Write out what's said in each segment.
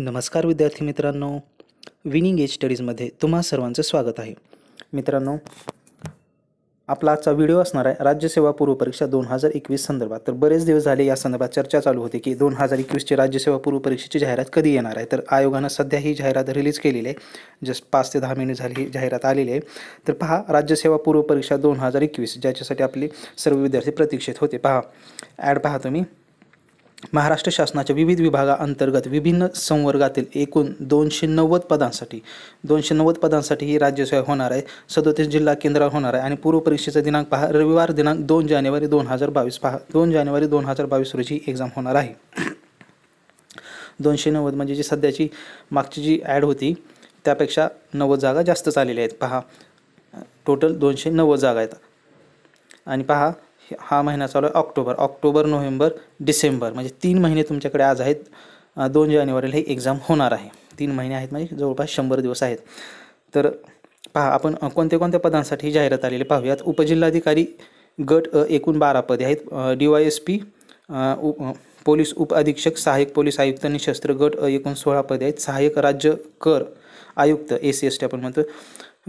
नमस्कार विद्यार्थी मित्रांनो विनिंग एज स्टडीजमध्ये तुम्हा सर्वांचं स्वागत आहे मित्रांनो आपला आजचा व्हिडिओ असणार आहे राज्यसेवा पूर्वपरीक्षा दोन हजार एकवीस संदर्भात तर बरेच दिवस झाले या संदर्भात चर्चा चालू होती की दोन हजार एकवीसची राज्यसेवा पूर्वपरीक्षेची जाहिरात कधी येणार आहे तर आयोगानं सध्या ही जाहिरात रिलीज केलेली आहे जस्ट पाच ते दहा महिने झाली ही जाहिरात आलेली आहे तर पहा राज्यसेवा पूर्वपरीक्षा दोन हजार एकवीस ज्याच्यासाठी आपले सर्व विद्यार्थी प्रतीक्षेत होते पहा ॲड पहा तुम्ही महाराष्ट्र शासनाच्या विविध विभागाअंतर्गत विभिन्न संवर्गातील एकूण दोनशे नव्वद पदांसाठी दोनशे नव्वद पदांसाठी ही राज्यसेवा होणार आहे सदोतीस जिल्हा केंद्रावर होणार आहे आणि पूर्व परीक्षेचा दिनांक पहा रविवार दिनांक दोन जानेवारी दोन हजार बावीस पहा दोन जानेवारी दोन हजार बावीस रोजी ही एक्झाम होणार आहे दोनशे नव्वद म्हणजे जी सध्याची मागची जी ॲड होती त्यापेक्षा नव्वद जागा जास्त चाललेल्या आहेत पहा टोटल दोनशे नव्वद जागा आहेत आणि पहा हा महिना चालू आहे ऑक्टोबर ऑक्टोबर नोव्हेंबर डिसेंबर म्हणजे तीन महिने तुमच्याकडे आज आहेत दोन जानेवारीला ही एक्झाम होणार आहे तीन महिने आहेत म्हणजे जवळपास शंभर दिवस आहेत तर पहा आपण कोणत्या कोणत्या पदांसाठी जाहिरात आलेली पाहूयात उपजिल्हाधिकारी गट एकूण बारा पदे आहेत डी वाय एस पी उ पोलीस उपअधीक्षक सहाय्यक पोलीस आयुक्त आणि शस्त्र गट एकूण सोळा पदे आहेत सहाय्यक राज्य कर आयुक्त ए सी एस टी आपण म्हणतो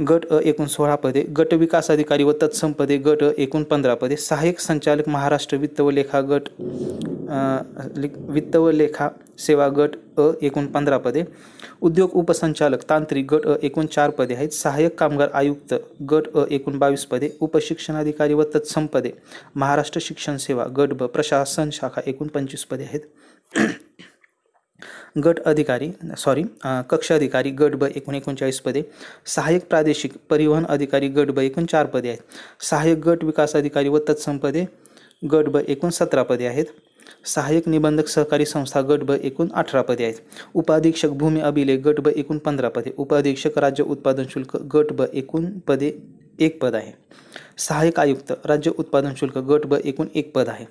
गट अ एकूण सोळा पदे गट विकास अधिकारी व तत्सम पदे गट अ एकूण पंधरा पदे सहाय्यक संचालक महाराष्ट्र वित्त व लेखा गट वित्त व लेखा सेवा गट अ एकूण पंधरा पदे उद्योग उपसंचालक तांत्रिक गट अ एकूण चार पदे आहेत सहाय्यक कामगार आयुक्त गट अ एकूण बावीस पदे उपशिक्षणाधिकारी व तत्सम पदे महाराष्ट्र शिक्षण सेवा गट ब प्रशासन शाखा एकूण पंचवीस पदे आहेत गट अधिकारी सॉरी कक्ष अधिकारी गट ब एकूण एकोणचाळीस पदे सहाय्यक प्रादेशिक परिवहन अधिकारी गट ब एकूण चार पदे आहेत सहाय्यक गट विकास अधिकारी व तत्संपदे गट ब एकूण सतरा पदे आहेत सहाय्यक निबंधक सहकारी संस्था गट ब एकूण अठरा पदे आहेत उपाधीक्षक भूमी अभिलेख गट ब एकूण पंधरा पदे उपाधीक्षक राज्य उत्पादन शुल्क गट ब एकूण पदे एक पद आहे सहाय्यक आयुक्त राज्य उत्पादन शुल्क गट ब एकूण एक पद आहे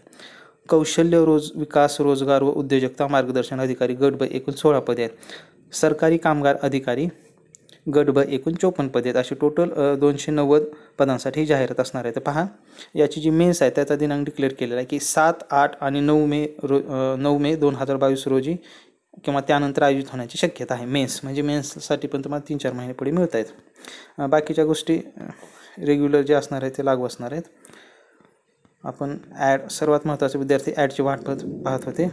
कौशल्य रोज विकास रोजगार व उद्योजकता मार्गदर्शन अधिकारी गट ब एकूण सोळा पदे आहेत सरकारी कामगार अधिकारी गट ब एकूण चोपन्न पदे आहेत अशी टोटल दोनशे नव्वद पदांसाठी जाहिरात असणार आहे तर पहा याची जी मेन्स आहे त्याचा दिनांक डिक्लेअर केलेला आहे की सात आठ आणि नऊ मे रो नऊ मे दोन हजार बावीस रोजी किंवा त्यानंतर आयोजित होण्याची शक्यता आहे मेन्स म्हणजे मेन्ससाठी पण तुम्हाला तीन चार महिने पुढे मिळत आहेत बाकीच्या गोष्टी रेग्युलर जे असणार आहेत ते लागू असणार आहेत आपण ॲड सर्वात महत्त्वाचे विद्यार्थी ॲडची वाट पाहत पाहत होते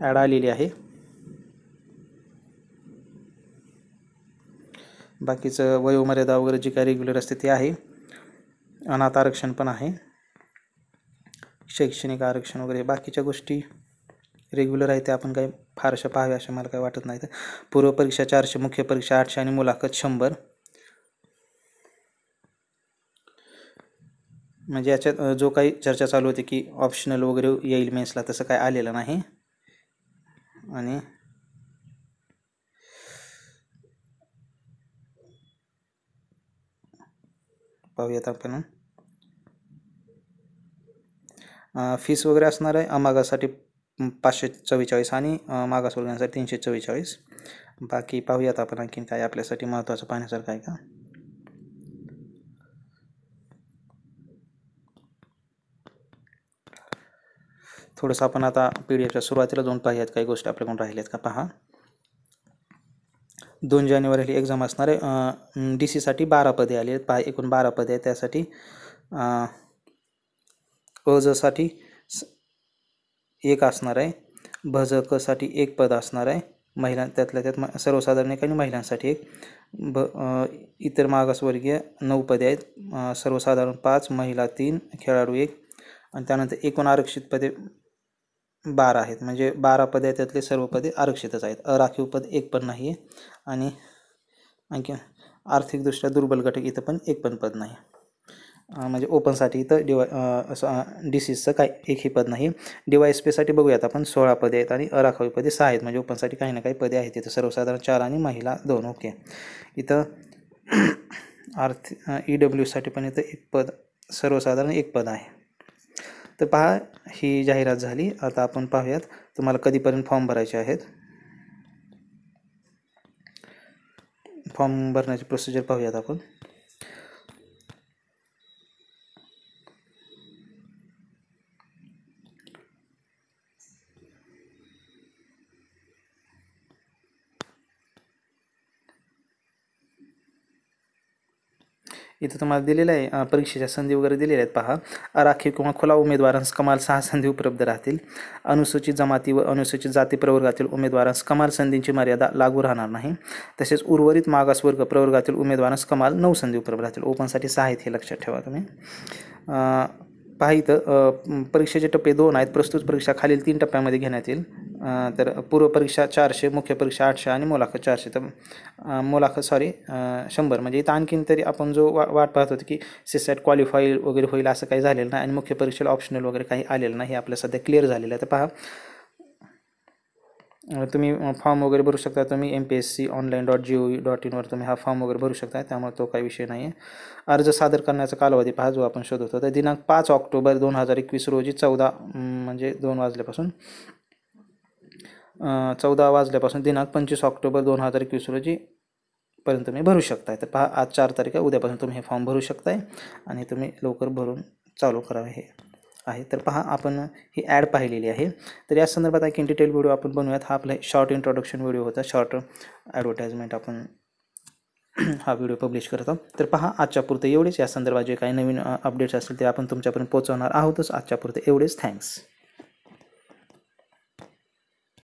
ॲड आलेली आहे बाकीचं वयोमर्यादा वगैरे जी काही रेग्युलर असते ती आहे अनाथ आरक्षण पण आहे शैक्षणिक आरक्षण वगैरे बाकीच्या गोष्टी रेग्युलर आहे त्या आपण काही फारशा पाहाव्या असं मला काही वाटत नाही पूर्व परीक्षा चारशे मुख्य परीक्षा आठशे आणि मुलाखत शंभर म्हणजे याच्यात जो काही चर्चा चालू होती की ऑप्शनल वगैरे येईल मेन्सला तसं काय आलेलं नाही आणि पाहूयात आपण फीस वगैरे असणार आहे अमागासाठी पाचशे चव्वेचाळीस आणि वर्गांसाठी तीनशे चव्वेचाळीस बाकी पाहूयात आपण आणखीन काय आपल्यासाठी महत्त्वाचं पाहण्यासारखं आहे का थोडंसं आपण आता पी डी एफच्या सुरुवातीला दोन पाहूयात काही गोष्टी आपल्याकडून आहेत का पहा दोन जानेवारीला एक्झाम असणार आहे डी सीसाठी बारा पदे आले आहेत पहा एकूण बारा पदे आहेत त्यासाठी अजसाठी एक असणार आहे भज कसाठी एक पद असणार आहे महिला त्यातल्या त्यात सर्वसाधारण एक आणि महिलांसाठी एक ब इतर मागासवर्गीय नऊ पदे आहेत सर्वसाधारण पाच महिला तीन खेळाडू एक आणि त्यानंतर एकूण आरक्षित पदे बारा आहेत म्हणजे बारा पदे आहेत त्यातले सर्व पदे आरक्षितच आहेत अराखीव पद एक पण नाही आहे आणि आणखी आर्थिकदृष्ट्या दुर्बल घटक इथं पण एक पण पद नाही म्हणजे ओपनसाठी इथं असं डिसीजचं काय एकही पद नाही डिवाय पीसाठी बघूयात आपण सोळा पदे आहेत आणि अराखावी पदे सहा आहेत म्हणजे ओपनसाठी काही ना काही पदे आहेत इथं सर्वसाधारण चार आणि महिला दोन ओके इथं आर्थिक ई डब्ल्यूसाठी e पण इथं एक पद सर्वसाधारण एक पद आहे तर पहा ही जाहिरात झाली आता आपण पाहूयात तुम्हाला कधीपर्यंत फॉर्म भरायचे आहेत फॉर्म भरण्याची प्रोसिजर पाहूयात आपण इथं तुम्हाला दिलेलं आहे परीक्षेच्या संधी वगैरे दिलेल्या आहेत पहा राखीव किंवा खुला उमेदवारांस कमाल सहा संधी उपलब्ध राहतील अनुसूचित जमाती व अनुसूचित जाती प्रवर्गातील उमेदवारांस कमाल संधींची मर्यादा लागू राहणार नाही तसेच उर्वरित मागासवर्ग प्रवर्गातील उमेदवारांस कमाल नऊ संधी उपलब्ध राहतील ओपनसाठी सहा आहेत हे लक्षात ठेवा तुम्ही पहा इथं परीक्षेचे टप्पे दोन आहेत प्रस्तुत परीक्षा खालील तीन टप्प्यामध्ये घेण्यात येईल तर पूर्वपरीक्षा चारशे मुख्य परीक्षा आठशे आणि मुलाखत चारशे तर मुलाखत सॉरी शंभर म्हणजे इथं आणखीन तरी आपण जो वा वाट पाहत होतो की सीसॅट क्वालिफाय e वगैरे होईल असं काही झालेलं नाही आणि मुख्य परीक्षेला ऑप्शनल वगैरे काही आलेलं नाही हे आपलं सध्या क्लिअर झालेलं आहे तर पहा तुम्ही फॉर्म वगैरे भरू शकता तुम्ही M P S C online dot G O V dot इनवर तुम्ही हा फॉर्म वगैरे भरू शकता त्यामुळे तो काही विषय नाही आहे अर्ज सादर करण्याचा कालावधी पहा जो आपण शोधतो तर दिनांक पाच ऑक्टोबर दोन हजार एकवीस रोजी चौदा म्हणजे दोन वाजल्यापासून चौदा वाजल्यापासून दिनांक पंचवीस ऑक्टोबर दोन हजार एकवीस रोजी पर्यंत तुम्ही भरू शकताय तर पहा आज चार तारीख आहे उद्यापासून तुम्ही हे फॉर्म भरू शकताय आणि तुम्ही लवकर भरून चालू करावे हे आहे तर पहा आपण ही ॲड पाहिलेली आहे तर या संदर्भात एक डिटेल व्हिडिओ आपण बनवूयात हा आपला शॉर्ट इंट्रोडक्शन व्हिडिओ होता शॉर्ट ॲडव्हर्टाईजमेंट आपण हा व्हिडिओ पब्लिश करत आहोत तर पहा आजच्या एवढेच या संदर्भात जे काही नवीन अपडेट्स असतील ते आपण तुमच्यापर्यंत पोहोचवणार आहोतच आजच्या एवढेच थँक्स